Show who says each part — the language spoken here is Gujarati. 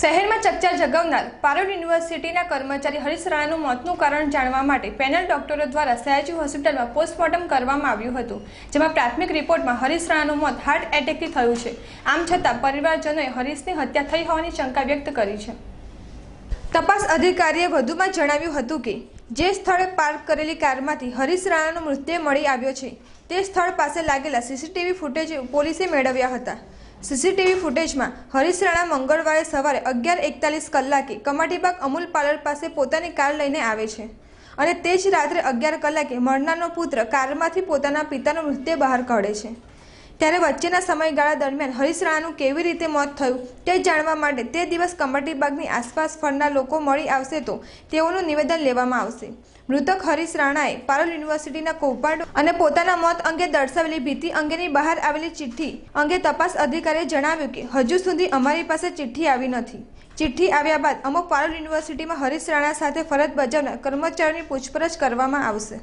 Speaker 1: શહેરમાં ચકચાર જગાવનાર પારોડ યુનિવર્સિટીના કર્મચારી હરીશ રાણાનું મોતનું કારણ જાણવા માટે પેનલ ડોક્ટરો દ્વારા સયાજી હોસ્પિટલમાં પોસ્ટમોર્ટમ કરવામાં આવ્યું હતું જેમાં પ્રાથમિક રિપોર્ટમાં હરીશ રાણાનું મોત હાર્ટ એટેકથી થયું છે આમ છતાં પરિવારજનોએ હરીશની હત્યા થઈ હોવાની શંકા વ્યક્ત કરી છે તપાસ અધિકારીએ વધુમાં જણાવ્યું હતું કે જે સ્થળે પાર્ક કરેલી કારમાંથી હરીશ રાણાનો મૃતદેહ મળી આવ્યો છે તે સ્થળ પાસે લાગેલા સીસીટીવી ફૂટેજ પોલીસે મેળવ્યા હતા સીસીટીવી ફૂટેજમાં હરીશ રાણા મંગળવારે સવારે અગિયાર એકતાલીસ કલાકે કમાટીબાગ અમૂલ પાર્લર પાસે પોતાની કાર લઈને આવે છે અને તે જ રાત્રે અગિયાર કલાકે મરનારનો પુત્ર કારમાંથી પોતાના પિતાનો મૃતદેહ બહાર કાઢે છે ત્યારે વચ્ચેના સમયગાળા દરમિયાન હરીશ રાણાનું કેવી રીતે મોત થયું તે જાણવા માટે તે દિવસ કમરટીબાગની આસપાસ ફરના લોકો મળી આવશે તો તેઓનું નિવેદન લેવામાં આવશે મૃતક હરીશ રાણાએ પારોલ યુનિવર્સિટીના કૌભાંડ અને પોતાના મોત અંગે દર્શાવેલી ભીતિ અંગેની બહાર આવેલી ચિઠ્ઠી અંગે તપાસ અધિકારીએ જણાવ્યું કે હજુ સુધી અમારી પાસે ચિઠ્ઠી આવી નથી ચિઠ્ઠી આવ્યા બાદ અમુક પારોલ યુનિવર્સિટીમાં હરીશ રાણા સાથે ફરજ બજાવનાર કર્મચારીઓની પૂછપરછ કરવામાં આવશે